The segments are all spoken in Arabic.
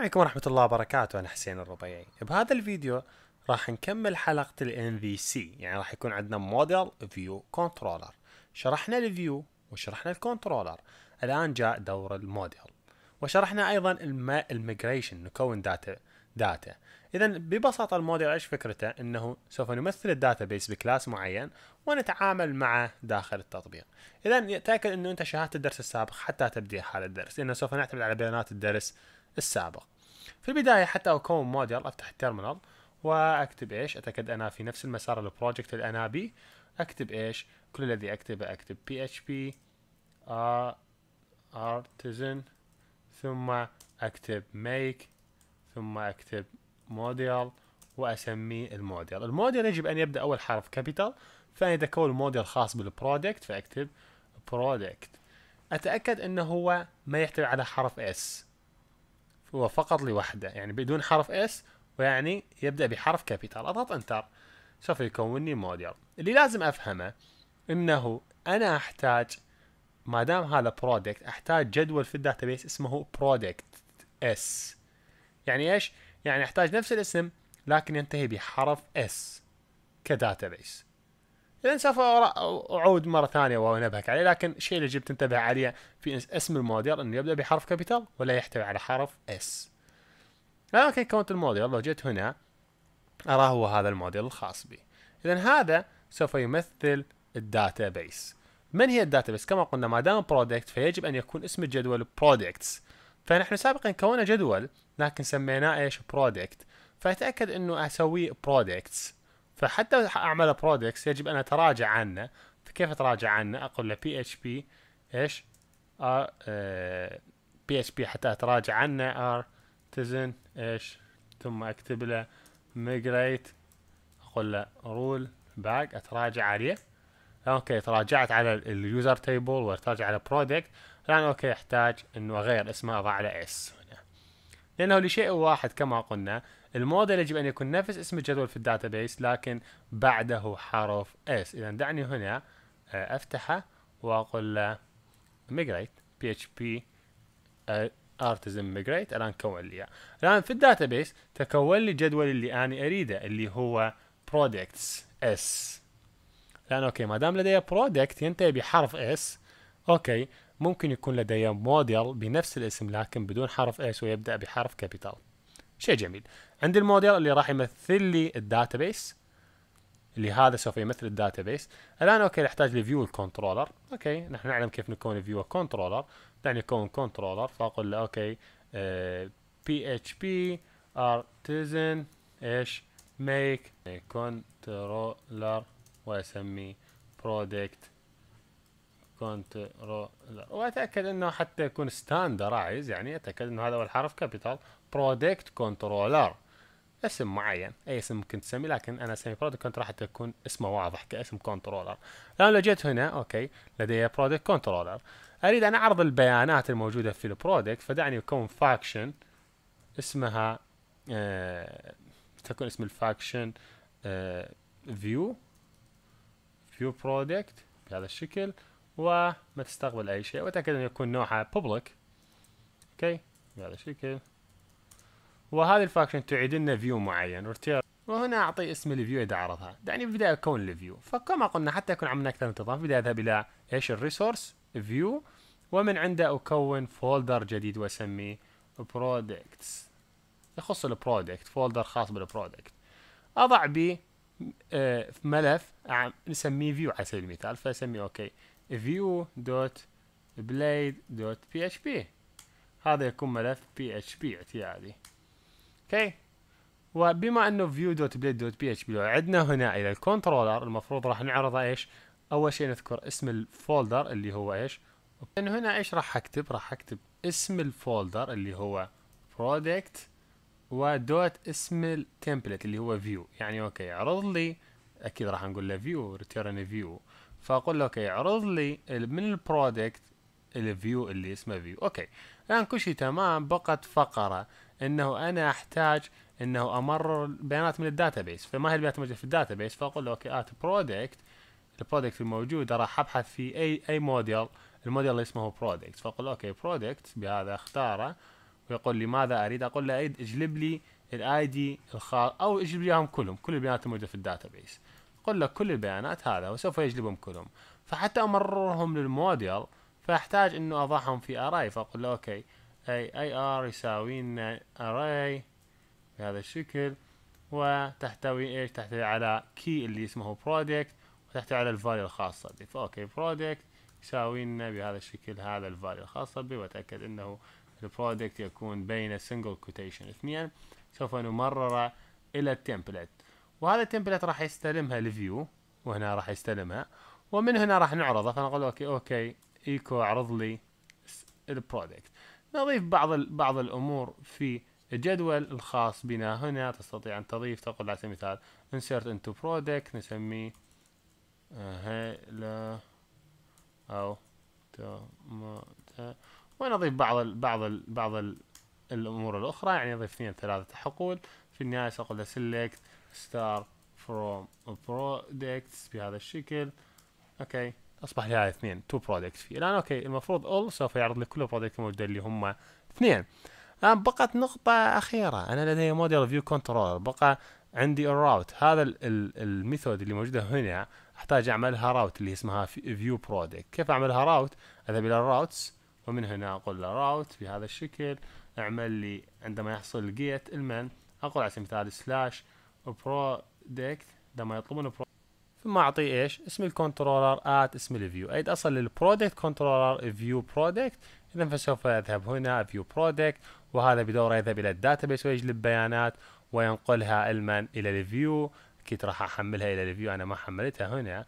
السلام عليكم ورحمة الله وبركاته أنا حسين الربيعي بهذا الفيديو راح نكمل حلقة الـ MVC يعني راح يكون عندنا Model View Controller شرحنا الـ View وشرحنا الـ Controller الآن جاء دور الموديل وشرحنا أيضا Migration نكون داتا داتا إذا ببساطة الموديل إيش فكرته أنه سوف نمثل الـ Database بكلاس معين ونتعامل معه داخل التطبيق إذا تأكد أنه أنت شاهدت الدرس السابق حتى تبدأ هذا الدرس لأنه سوف نعتمد على بيانات الدرس السابق في البداية حتى أكون موديل أفتح التيرمينال وأكتب إيش أتأكد أنا في نفس المسار البروجكت اللي أنا بيه أكتب إيش كل الذي أكتبه أكتب PHP artisan ثم أكتب make ثم أكتب موديل وأسميه الموديل الموديل يجب أن يبدأ أول حرف كابيتال فأنا إذا كون موديل خاص بالبرودكت فأكتب برودكت أتأكد أنه هو ما يحتوي على حرف S هو فقط لوحده يعني بدون حرف اس ويعني يبدأ بحرف كابيتال أضغط انتر سوف يكون لي موديل اللي لازم أفهمه أنه أنا أحتاج ما دام هذا برودكت أحتاج جدول في الداتابيس اسمه برودكت اس يعني إيش؟ يعني أحتاج نفس الاسم لكن ينتهي بحرف اس كداتابيس لان سوف اعود مره ثانيه وانبهك عليه لكن الشيء اللي جبت انتبه عليه في اسم الموديل انه يبدا بحرف كابيتال ولا يحتوي على حرف اس لكن كونت الموديل لو جيت هنا اراه هو هذا الموديل الخاص بي اذا هذا سوف يمثل الداتا بيس من هي الداتا بيس كما قلنا ما دام برودكت فيجب ان يكون اسم الجدول برودكتس فنحن سابقا كونا جدول لكن سميناه ايش برودكت فاتاكد انه اسويه برودكتس فحتى اعمل برودكتس يجب ان اتراجع عنه كيف اتراجع عنه اقول له بي اتش بي ايش ار بي اتش بي حتى اتراجع عنه ار تزن ايش ثم اكتب له ميجريت اقول له رول باك اتراجع عليه اوكي تراجعت على اليوزر تيبل وارتاج على برودكت الان اوكي احتاج انه اغير اسمه اضع على اس لانه لشيء واحد كما قلنا الموديل يجب أن يكون نفس اسم الجدول في الداتابيس لكن بعده حرف اس إذا دعني هنا آه، أفتحه وأقول له اتش بي ارتزم ميجريت الآن كون لي الآن في الداتابيس تكون لي الجدول اللي أنا أريده اللي هو products اس لأن أوكي ما دام لدي برودكت ينتهي بحرف اس أوكي ممكن يكون لدي موديل بنفس الاسم لكن بدون حرف اس ويبدأ بحرف كابيتال شيء جميل عندي الموديل اللي راح يمثل لي الداتابيس اللي هذا سوف يمثل الداتابيس الان اوكي نحتاج لفيو الكنترولر اوكي نحن نعلم كيف نكون فيو كنترولر دعني اكون كنترولر فاقول له اوكي بي اتش بي ارتزن ايش ميك كنترولر واسمي برودكت كنترولر واتاكد انه حتى يكون ستاندرايز يعني اتاكد انه هذا هو الحرف كابيتال برودكت كنترولر اسم معين اي اسم ممكن تسمي لكن انا اسمي برودكت كنترولر حتى يكون اسمه واضح كاسم كنترولر الان لو جيت هنا اوكي لدي برودكت كنترولر اريد ان اعرض البيانات الموجوده في البرودكت فدعني اكون فاكشن اسمها آه تكون اسم الفاكشن آه فيو فيو برودكت بهذا الشكل وما تستقبل أي شيء وتأكد أن يكون نوعها public أوكي بهذا الشكل وهذه الفاكشن تعيد لنا فيو معين وهنا أعطي اسم الفيو إذا عرضها دعني في البداية أكون الفيو فكما قلنا حتى يكون عملنا أكثر من تضاف في البداية أذهب إلى إيش الريسورس فيو ومن عنده أكون فولدر جديد وأسميه برودكتس يخص البرودكت فولدر خاص بالبرودكت أضع به آه، ملف نسميه فيو على سبيل المثال فأسميه أوكي view.blade.php هذا يكون ملف php اعتيادي اوكي وبما انه view.blade.php لو عدنا هنا الى الكنترولر المفروض راح نعرض ايش اول شيء نذكر اسم الفولدر اللي هو ايش من هنا ايش راح اكتب راح اكتب اسم الفولدر اللي هو product ودوت اسم التمبلت اللي هو فيو يعني اوكي عرض لي اكيد راح نقول له فيو ريتيرن فيو فاقول له اوكي عرض لي من البرودكت الفيو اللي اسمه فيو اوكي الان يعني كل شيء تمام بقت فقره انه انا احتاج انه امرر البيانات من الداتابيس فما هي البيانات الموجوده في الداتابيس فاقول له اوكي ات برودكت البرودكت الموجود راح ابحث في اي اي موديل الموديل اللي اسمه برودكت فاقول له اوكي برودكت بهذا اختاره ويقول لي ماذا اريد اقول له اجلب لي الاي دي الخاص او اجلب لي اياهم كلهم كل البيانات الموجوده في الداتابيس قل لك كل البيانات هذا وسوف يجلبهم كلهم فحتى امررهم للموديل فاحتاج انه اضعهم في اراي فاقول له اوكي اي اي ار يساوي لنا اراي بهذا الشكل وتحتوي ايش تحتوي على كي اللي اسمه برودكت وتحتوي على الفاليو الخاصه بي فاوكي برودكت يساوي لنا بهذا الشكل هذا الفاليو الخاصه بي واتاكد انه البرودكت يكون بين سنجل كوتيشن اثنين سوف نمرره الى التمبلت وهذا التمبلت راح يستلمها الفيو وهنا راح يستلمها ومن هنا راح نعرضه فنقول اوكي اوكي ايكو اعرض لي البرودكت نضيف بعض بعض الامور في الجدول الخاص بنا هنا تستطيع ان تضيف تقول على سبيل المثال insert into product نسميه آه، او ونضيف بعض الـ بعض الـ بعض الـ الامور الاخرى يعني نضيف اثنين ثلاثة حقول في النهاية سأقول select ستار فروم برودكتس بهذا الشكل اوكي اصبح لي هذا اثنين تو برودكتس فيه الان اوكي المفروض اول سوف يعرض لي كل البرودكت الموجوده اللي هم اثنين الان بقت نقطة أخيرة أنا لدي موديل فيو كنترولر بقى عندي الراوت هذا الميثود اللي موجودة هنا أحتاج أعملها راوت اللي اسمها فيو برودكت كيف أعملها راوت أذهب إلى الراوتس ومن هنا أقول له راوت بهذا الشكل أعمل لي عندما يحصل جيت المن أقول على سبيل المثال سلاش برودكت لما يطلبون برو ثم اعطيه ايش اسم الكنترولر ات اسم الفيو ايد اصل للبرودكت كنترولر فيو برودكت اذا فسوف يذهب هنا فيو برودكت وهذا بدوره يذهب الى الداتابيس ويجلب بيانات وينقلها المن الى الفيو اكيد راح احملها الى الفيو انا ما حملتها هنا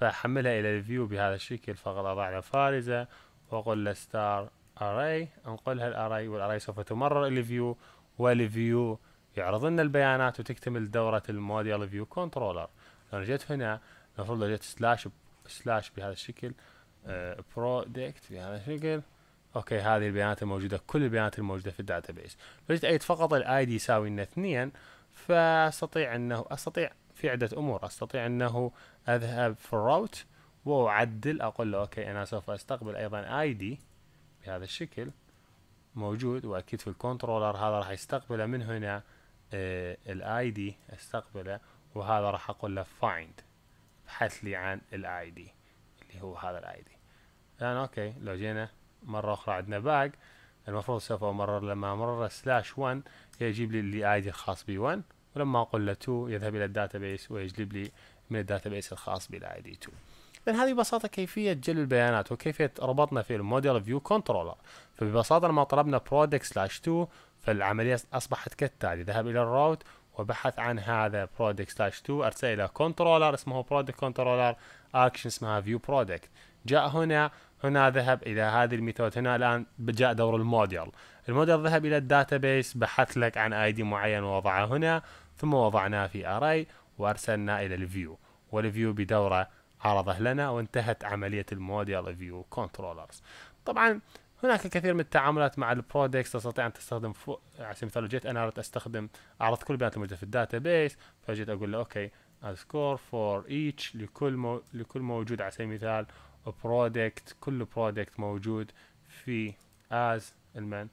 فاحملها الى الفيو بهذا الشكل فقط اضع له فارزه واقول له ستار array انقلها الاري والاري سوف تمرر الى الفيو والفيو يعرض لنا البيانات وتكتمل دورة الموديل فيو كنترولر لو جيت هنا المفروض لو جيت سلاش سلاش بهذا الشكل برودكت آه، برودكت بهذا الشكل اوكي هذه البيانات الموجودة كل البيانات الموجودة في الداتا بيس لو جيت ايد فقط الاي دي يساوي لنا اثنين فاستطيع انه استطيع في عدة امور استطيع انه اذهب في الروت واعدل اقول له اوكي انا سوف استقبل ايضا اي دي بهذا الشكل موجود واكيد في الكنترولر هذا راح يستقبله من هنا آه، الاي دي استقبله وهذا راح اقول له find ابحث لي عن الاي دي اللي هو هذا الاي دي الان اوكي لو جينا مره اخرى عندنا باج المفروض سوف امرر لما امرر سلاش 1 يجيب لي الاي دي الخاص بي 1 ولما اقول له 2 يذهب الى الداتابيس ويجلب لي من الداتابيس الخاص بالاي دي 2 لان هذه ببساطه كيفيه جل البيانات وكيفيه ربطنا في الموديل فيو كنترولر فببساطه لما طلبنا برودكت سلاش 2 فالعملية أصبحت كالتالي ذهب إلى الراوت وبحث عن هذا برودكت سلاش 2 أرسل إلى كنترولر اسمه برودكت كنترولر أكشن اسمها فيو برودكت جاء هنا هنا ذهب إلى هذه الميثود هنا الآن جاء دور الموديل الموديل ذهب إلى الداتابيس بحث لك عن اي دي معين ووضعه هنا ثم وضعناه في أري وأرسلناه إلى الفيو والفيو بدوره عرضه لنا وانتهت عملية الموديل فيو كنترولرز طبعا هناك الكثير من التعاملات مع البرودكس تستطيع ان تستخدم فو... على سبيل المثال جيت انا اردت استخدم اعرض كل البيانات الموجوده في الداتا بيس فجيت اقول له اوكي اذكر فور ايتش لكل مو لكل موجود على سبيل المثال برودكت كل برودكت موجود في از المن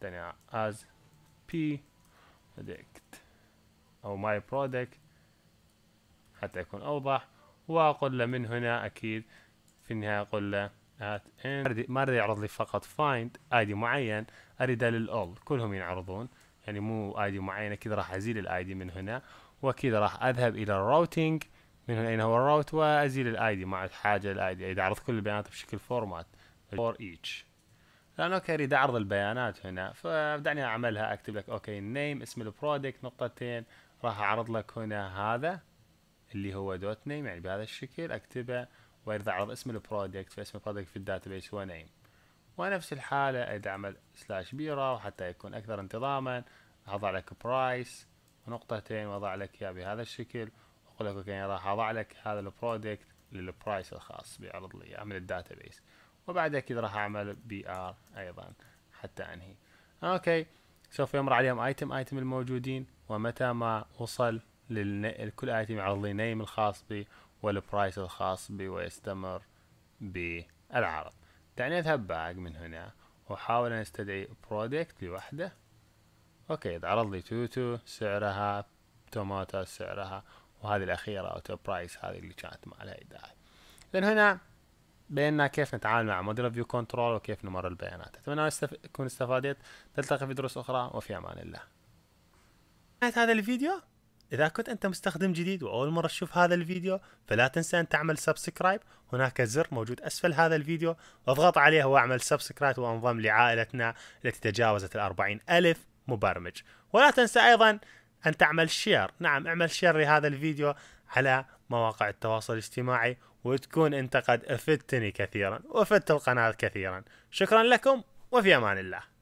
ثاني از بي برودكت او ماي برودكت حتى يكون اوضح واقول له من هنا اكيد في النهايه اقول له at in ما اريد يعرض لي فقط find اي دي معين اريد للall كلهم ينعرضون يعني مو اي دي معينه كذا راح ازيل الاي دي من هنا وكذا راح اذهب الى الراوتينج من هنا اين هو الراوت وازيل الاي دي مع الحاجه للاي دي اريد اعرض كل البيانات بشكل فورمات for each لان اوكي اريد اعرض البيانات هنا فدعني اعملها اكتب لك اوكي نيم اسم البرودكت نقطتين راح اعرض لك هنا هذا اللي هو دوت نيم يعني بهذا الشكل اكتبه واريد اعرض اسم البرودكت فاسم البرودكت في الداتابيس هو نيم ونفس الحالة اريد اعمل سلاش بيرا وحتى يكون اكثر انتظاما اضع لك برايس ونقطتين واضع لك اياه بهذا الشكل واقول لك اوكي راح اضع لك هذا البرودكت للبرايس الخاص بيعرض لي اعمل الداتابيس وبعد اكيد راح اعمل بي ار ايضا حتى انهي اوكي سوف يمر عليهم ايتم ايتم الموجودين ومتى ما وصل لكل ايتم يعرض لي نيم الخاص بي والبرايس الخاص بي ويستمر بالعرض تعني أذهب باك من هنا وأحاول أن أستدعي برودكت لوحده أوكي إذا عرض لي توتو سعرها توماتا سعرها وهذه الأخيرة أو برايس هذه اللي كانت ما لها داعي لان هنا بينا كيف نتعامل مع موديل فيو كنترول وكيف نمر البيانات أتمنى أن تكون استفادت تلتقي في دروس أخرى وفي أمان الله نهاية هذا الفيديو إذا كنت أنت مستخدم جديد وأول مرة تشوف هذا الفيديو فلا تنسى أن تعمل سبسكرايب هناك زر موجود أسفل هذا الفيديو واضغط عليه وأعمل سبسكرايب وانضم لعائلتنا التي تجاوزت الأربعين ألف مبرمج ولا تنسى أيضا أن تعمل شير نعم اعمل شير لهذا الفيديو على مواقع التواصل الاجتماعي وتكون أنت قد أفدتني كثيرا وأفدت القناة كثيرا شكرا لكم وفي أمان الله